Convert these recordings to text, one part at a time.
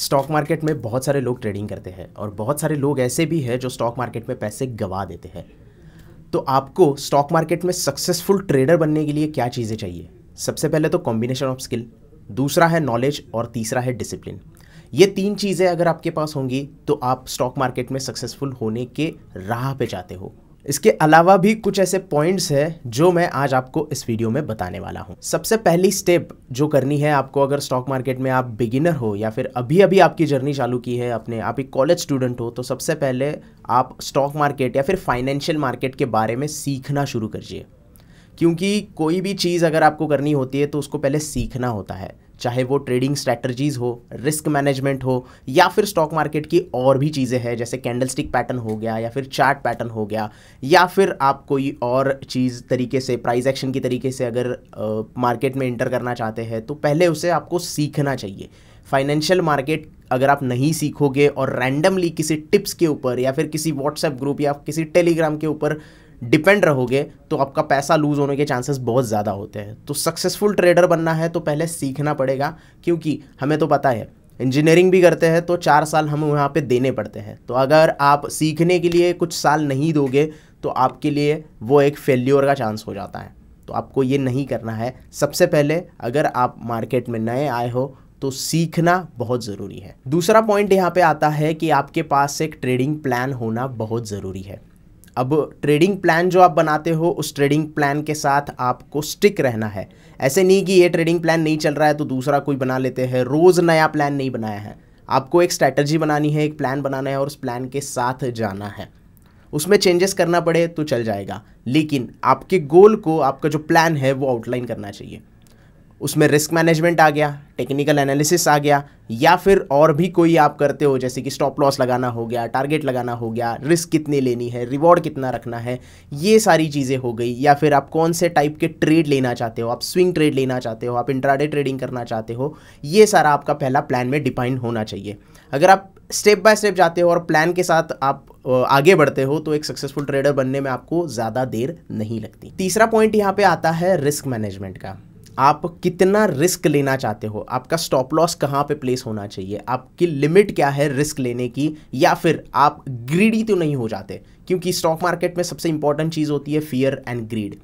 stock market में बहुत सारे लोग ट्रेडिंग करते हैं और बहुत सारे लोग ऐसे भी हैं जो स्टॉक मार्केट में पैसे गवा देते हैं तो आपको स्टॉक मार्केट में सक्सेसफुल ट्रेडर बनने के लिए क्या चीज़ें चाहिए सबसे पहले तो कॉम्बिनेशन ऑफ स्किल दूसरा है नॉलेज और तीसरा है डिसिप्लिन ये तीन चीज़ें अगर आपके पास होंगी तो आप स्टॉक मार्केट में सक्सेसफुल होने के राह पे जाते हो इसके अलावा भी कुछ ऐसे पॉइंट्स हैं जो मैं आज आपको इस वीडियो में बताने वाला हूं सबसे पहली स्टेप जो करनी है आपको अगर स्टॉक मार्केट में आप बिगिनर हो या फिर अभी अभी आपकी जर्नी चालू की है अपने आप एक कॉलेज स्टूडेंट हो तो सबसे पहले आप स्टॉक मार्केट या फिर फाइनेंशियल मार्केट के बारे में सीखना शुरू करिए क्योंकि कोई भी चीज़ अगर आपको करनी होती है तो उसको पहले सीखना होता है चाहे वो ट्रेडिंग स्ट्रैटर्जीज़ हो रिस्क मैनेजमेंट हो या फिर स्टॉक मार्केट की और भी चीज़ें हैं जैसे कैंडलस्टिक पैटर्न हो गया या फिर चार्ट पैटर्न हो गया या फिर आप कोई और चीज़ तरीके से प्राइस एक्शन की तरीके से अगर मार्केट में इंटर करना चाहते हैं तो पहले उसे आपको सीखना चाहिए फाइनेंशियल मार्केट अगर आप नहीं सीखोगे और रैंडमली किसी टिप्स के ऊपर या फिर किसी व्हाट्सएप ग्रुप या किसी टेलीग्राम के ऊपर डिपेंड रहोगे तो आपका पैसा लूज़ होने के चांसेस बहुत ज़्यादा होते हैं तो सक्सेसफुल ट्रेडर बनना है तो पहले सीखना पड़ेगा क्योंकि हमें तो पता है इंजीनियरिंग भी करते हैं तो चार साल हम वहाँ पे देने पड़ते हैं तो अगर आप सीखने के लिए कुछ साल नहीं दोगे तो आपके लिए वो एक फेल्योर का चांस हो जाता है तो आपको ये नहीं करना है सबसे पहले अगर आप मार्केट में नए आए हो तो सीखना बहुत ज़रूरी है दूसरा पॉइंट यहाँ पे आता है कि आपके पास एक ट्रेडिंग प्लान होना बहुत ज़रूरी है अब ट्रेडिंग प्लान जो आप बनाते हो उस ट्रेडिंग प्लान के साथ आपको स्टिक रहना है ऐसे नहीं कि ये ट्रेडिंग प्लान नहीं चल रहा है तो दूसरा कोई बना लेते हैं रोज़ नया प्लान नहीं बनाया है आपको एक स्ट्रैटर्जी बनानी है एक प्लान बनाना है और उस प्लान के साथ जाना है उसमें चेंजेस करना पड़े तो चल जाएगा लेकिन आपके गोल को आपका जो प्लान है वो आउटलाइन करना चाहिए उसमें रिस्क मैनेजमेंट आ गया टेक्निकल एनालिसिस आ गया या फिर और भी कोई आप करते हो जैसे कि स्टॉप लॉस लगाना हो गया टारगेट लगाना हो गया रिस्क कितनी लेनी है रिवॉर्ड कितना रखना है ये सारी चीज़ें हो गई या फिर आप कौन से टाइप के ट्रेड लेना चाहते हो आप स्विंग ट्रेड लेना चाहते हो आप इंट्राडे ट्रेडिंग करना चाहते हो ये सारा आपका पहला प्लान में डिपाइंड होना चाहिए अगर आप स्टेप बाय स्टेप जाते हो और प्लान के साथ आप आगे बढ़ते हो तो एक सक्सेसफुल ट्रेडर बनने में आपको ज़्यादा देर नहीं लगती तीसरा पॉइंट यहाँ पे आता है रिस्क मैनेजमेंट का आप कितना रिस्क लेना चाहते हो आपका स्टॉप लॉस कहाँ पे प्लेस होना चाहिए आपकी लिमिट क्या है रिस्क लेने की या फिर आप ग्रीडी तो नहीं हो जाते क्योंकि स्टॉक मार्केट में सबसे इंपॉर्टेंट चीज़ होती है फियर एंड ग्रीड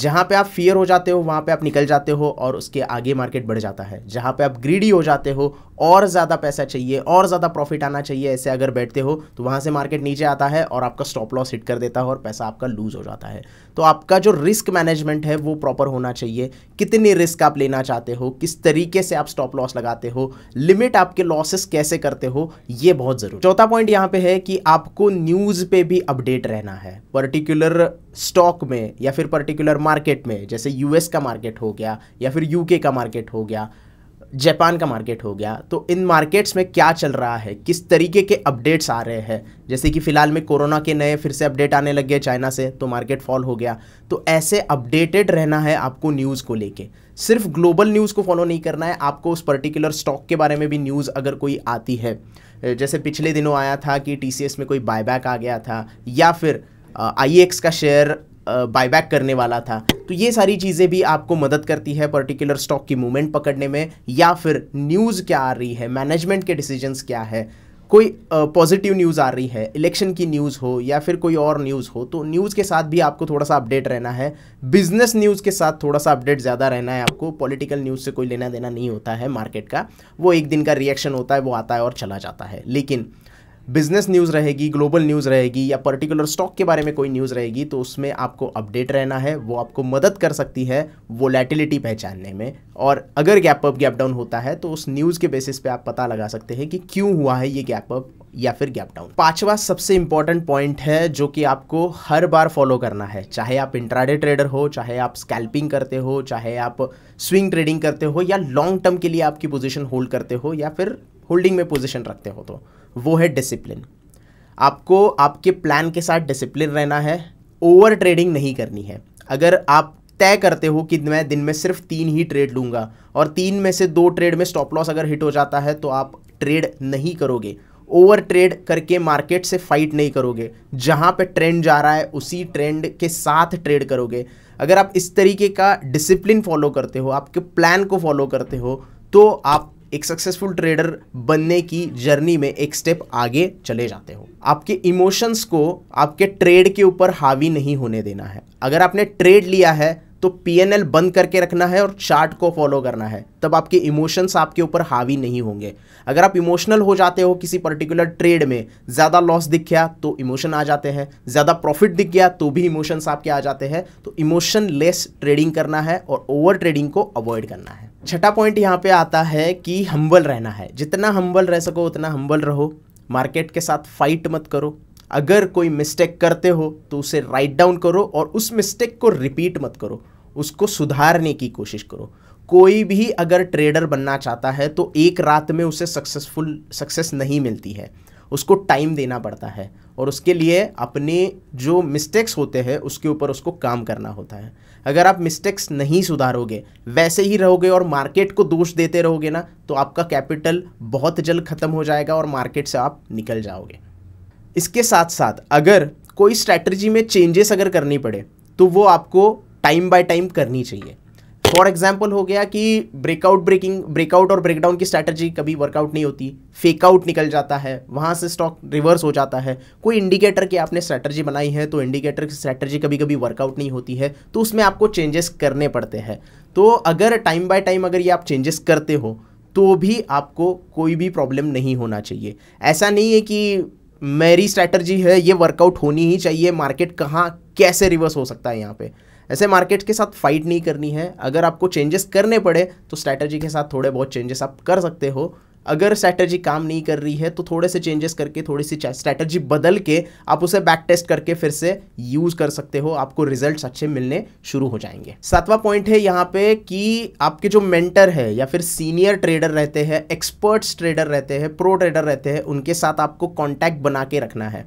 जहाँ पे आप फियर हो जाते हो वहाँ पे आप निकल जाते हो और उसके आगे मार्केट बढ़ जाता है जहाँ पे आप ग्रीडी हो जाते हो और ज़्यादा पैसा चाहिए और ज़्यादा प्रॉफिट आना चाहिए ऐसे अगर बैठते हो तो वहाँ से मार्केट नीचे आता है और आपका स्टॉप लॉस हिट कर देता है और पैसा आपका लूज़ हो जाता है तो आपका जो रिस्क मैनेजमेंट है वो प्रॉपर होना चाहिए कितनी रिस्क आप लेना चाहते हो किस तरीके से आप स्टॉप लॉस लगाते हो लिमिट आपके लॉसेस कैसे करते हो ये बहुत ज़रूरी चौथा पॉइंट यहाँ पे है कि आपको न्यूज़ पे भी अपडेट रहना है पर्टिकुलर स्टॉक में या फिर पर्टिकुलर मार्केट में जैसे यूएस का मार्केट हो गया या फिर यूके का मार्केट हो गया जापान का मार्केट हो गया तो इन मार्केट्स में क्या चल रहा है किस तरीके के अपडेट्स आ रहे हैं जैसे कि फ़िलहाल में कोरोना के नए फिर से अपडेट आने लग गए चाइना से तो मार्केट फॉल हो गया तो ऐसे अपडेटेड रहना है आपको न्यूज़ को लेके सिर्फ ग्लोबल न्यूज़ को फॉलो नहीं करना है आपको उस पर्टिकुलर स्टॉक के बारे में भी न्यूज़ अगर कोई आती है जैसे पिछले दिनों आया था कि टी में कोई बायबैक आ गया था या फिर आई का शेयर बायबैक करने वाला था तो ये सारी चीज़ें भी आपको मदद करती है पर्टिकुलर स्टॉक की मूवमेंट पकड़ने में या फिर न्यूज़ क्या आ रही है मैनेजमेंट के डिसीजंस क्या है कोई पॉजिटिव न्यूज़ आ रही है इलेक्शन की न्यूज़ हो या फिर कोई और न्यूज़ हो तो न्यूज़ के साथ भी आपको थोड़ा सा अपडेट रहना है बिजनेस न्यूज़ के साथ थोड़ा सा अपडेट ज़्यादा रहना है आपको पॉलिटिकल न्यूज़ से कोई लेना देना नहीं होता है मार्केट का वो एक दिन का रिएक्शन होता है वो आता है और चला जाता है लेकिन बिजनेस न्यूज़ रहेगी ग्लोबल न्यूज़ रहेगी या पर्टिकुलर स्टॉक के बारे में कोई न्यूज़ रहेगी तो उसमें आपको अपडेट रहना है वो आपको मदद कर सकती है वोलेटिलिटी पहचानने में और अगर गैप अप गैप डाउन होता है तो उस न्यूज़ के बेसिस पे आप पता लगा सकते हैं कि क्यों हुआ है ये गैप अप या फिर गैप डाउन पांचवा सबसे इंपॉर्टेंट पॉइंट है जो कि आपको हर बार फॉलो करना है चाहे आप इंट्राडे ट्रेडर हो चाहे आप स्कैल्पिंग करते हो चाहे आप स्विंग ट्रेडिंग करते हो या लॉन्ग टर्म के लिए आपकी पोजीशन होल्ड करते हो या फिर होल्डिंग में पोजीशन रखते हो तो वो है डिसिप्लिन आपको आपके प्लान के साथ डिसिप्लिन रहना है ओवर ट्रेडिंग नहीं करनी है अगर आप तय करते हो कि मैं दिन में सिर्फ तीन ही ट्रेड लूँगा और तीन में से दो ट्रेड में स्टॉप लॉस अगर हिट हो जाता है तो आप ट्रेड नहीं करोगे ओवर ट्रेड करके मार्केट से फाइट नहीं करोगे जहाँ पे ट्रेंड जा रहा है उसी ट्रेंड के साथ ट्रेड करोगे अगर आप इस तरीके का डिसिप्लिन फॉलो करते हो आपके प्लान को फॉलो करते हो तो आप एक सक्सेसफुल ट्रेडर बनने की जर्नी में एक स्टेप आगे चले जाते हो आपके इमोशंस को आपके ट्रेड के ऊपर हावी नहीं होने देना है अगर आपने ट्रेड लिया है तो पीएनएल बंद करके रखना है और चार्ट को फॉलो करना है तब आपके इमोशंस आपके ऊपर हावी नहीं होंगे अगर आप इमोशनल हो जाते हो किसी पर्टिकुलर ट्रेड में ज़्यादा लॉस दिख गया तो इमोशन आ जाते हैं ज़्यादा प्रॉफिट दिख गया तो भी इमोशंस आपके आ जाते हैं तो इमोशन लेस ट्रेडिंग करना है और ओवर ट्रेडिंग को अवॉइड करना है छठा पॉइंट यहाँ पे आता है कि हम्बल रहना है जितना हम्बल रह सको उतना हम्बल रहो मार्केट के साथ फाइट मत करो अगर कोई मिस्टेक करते हो तो उसे राइट डाउन करो और उस मिस्टेक को रिपीट मत करो उसको सुधारने की कोशिश करो कोई भी अगर ट्रेडर बनना चाहता है तो एक रात में उसे सक्सेसफुल सक्सेस नहीं मिलती है उसको टाइम देना पड़ता है और उसके लिए अपने जो मिस्टेक्स होते हैं उसके ऊपर उसको काम करना होता है अगर आप मिस्टेक्स नहीं सुधारोगे वैसे ही रहोगे और मार्केट को दोष देते रहोगे ना तो आपका कैपिटल बहुत जल्द ख़त्म हो जाएगा और मार्केट से आप निकल जाओगे इसके साथ साथ अगर कोई स्ट्रैटर्जी में चेंजेस अगर करनी पड़े तो वो आपको टाइम बाय टाइम करनी चाहिए फॉर एग्जाम्पल हो गया कि ब्रेकआउट ब्रेकिंग ब्रेकआउट और ब्रेकडाउन की स्ट्रैटेजी कभी वर्कआउट नहीं होती फेकआउट निकल जाता है वहाँ से स्टॉक रिवर्स हो जाता है कोई इंडिकेटर की आपने स्ट्रैटेजी बनाई है तो इंडिकेटर की स्ट्रैटेजी कभी कभी वर्कआउट नहीं होती है तो उसमें आपको चेंजेस करने पड़ते हैं तो अगर टाइम बाय टाइम अगर ये आप चेंजेस करते हो तो भी आपको कोई भी प्रॉब्लम नहीं होना चाहिए ऐसा नहीं है कि मेरी स्ट्रैटर्जी है ये वर्कआउट होनी ही चाहिए मार्केट कहाँ कैसे रिवर्स हो सकता है यहाँ पे ऐसे मार्केट के साथ फाइट नहीं करनी है अगर आपको चेंजेस करने पड़े तो स्ट्रैटेजी के साथ थोड़े बहुत चेंजेस आप कर सकते हो अगर स्ट्रैटेजी काम नहीं कर रही है तो थोड़े से चेंजेस करके थोड़ी सी स्ट्रैटेजी बदल के आप उसे बैक टेस्ट करके फिर से यूज़ कर सकते हो आपको रिजल्ट्स अच्छे मिलने शुरू हो जाएंगे सातवां पॉइंट है यहाँ पे कि आपके जो मेंटर है या फिर सीनियर ट्रेडर रहते हैं एक्सपर्ट्स ट्रेडर रहते हैं प्रो ट्रेडर रहते हैं उनके साथ आपको कॉन्टैक्ट बना के रखना है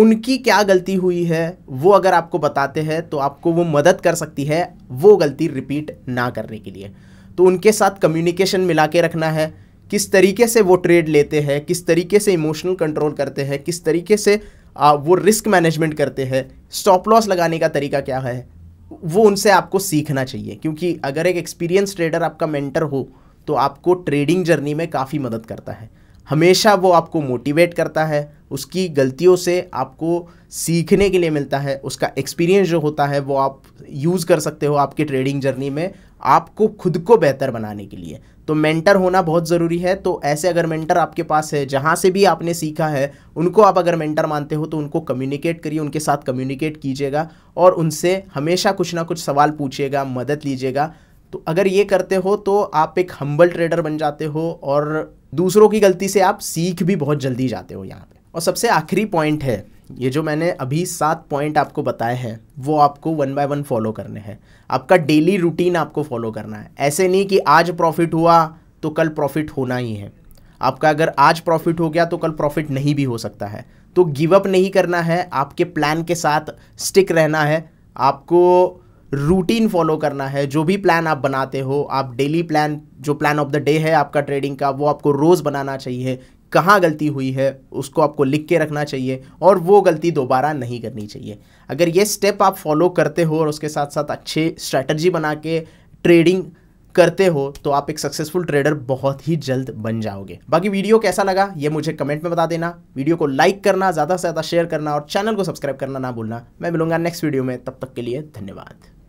उनकी क्या गलती हुई है वो अगर आपको बताते हैं तो आपको वो मदद कर सकती है वो गलती रिपीट ना करने के लिए तो उनके साथ कम्युनिकेशन मिला के रखना है किस तरीके से वो ट्रेड लेते हैं किस तरीके से इमोशनल कंट्रोल करते हैं किस तरीके से आ, वो रिस्क मैनेजमेंट करते हैं स्टॉप लॉस लगाने का तरीका क्या है वो उनसे आपको सीखना चाहिए क्योंकि अगर एक एक्सपीरियंस ट्रेडर आपका मेंटर हो तो आपको ट्रेडिंग जर्नी में काफ़ी मदद करता है हमेशा वो आपको मोटिवेट करता है उसकी गलतियों से आपको सीखने के लिए मिलता है उसका एक्सपीरियंस जो होता है वो आप यूज़ कर सकते हो आपके ट्रेडिंग जर्नी में आपको खुद को बेहतर बनाने के लिए तो मेंटर होना बहुत ज़रूरी है तो ऐसे अगर मेंटर आपके पास है जहाँ से भी आपने सीखा है उनको आप अगर मेंटर मानते हो तो उनको कम्युनिकेट करिए उनके साथ कम्युनिकेट कीजिएगा और उनसे हमेशा कुछ ना कुछ सवाल पूछिएगा मदद लीजिएगा तो अगर ये करते हो तो आप एक हम्बल ट्रेडर बन जाते हो और दूसरों की गलती से आप सीख भी बहुत जल्दी जाते हो यहाँ पे और सबसे आखिरी पॉइंट है ये जो मैंने अभी सात पॉइंट आपको बताए हैं वो आपको वन बाय वन फॉलो करने हैं आपका डेली रूटीन आपको फॉलो करना है ऐसे नहीं कि आज प्रॉफिट हुआ तो कल प्रॉफिट होना ही है आपका अगर आज प्रॉफिट हो गया तो कल प्रॉफिट नहीं भी हो सकता है तो गिव अप नहीं करना है आपके प्लान के साथ स्टिक रहना है आपको रूटीन फॉलो करना है जो भी प्लान आप बनाते हो आप डेली प्लान जो प्लान ऑफ द डे है आपका ट्रेडिंग का वो आपको रोज़ बनाना चाहिए कहाँ गलती हुई है उसको आपको लिख के रखना चाहिए और वो गलती दोबारा नहीं करनी चाहिए अगर ये स्टेप आप फॉलो करते हो और उसके साथ साथ अच्छे स्ट्रैटर्जी बना के ट्रेडिंग करते हो तो आप एक सक्सेसफुल ट्रेडर बहुत ही जल्द बन जाओगे बाकी वीडियो कैसा लगा ये मुझे कमेंट में बता देना वीडियो को लाइक करना ज़्यादा से ज़्यादा शेयर करना और चैनल को सब्सक्राइब करना ना भूलना मैं मिलूंगा नेक्स्ट वीडियो में तब तक के लिए धन्यवाद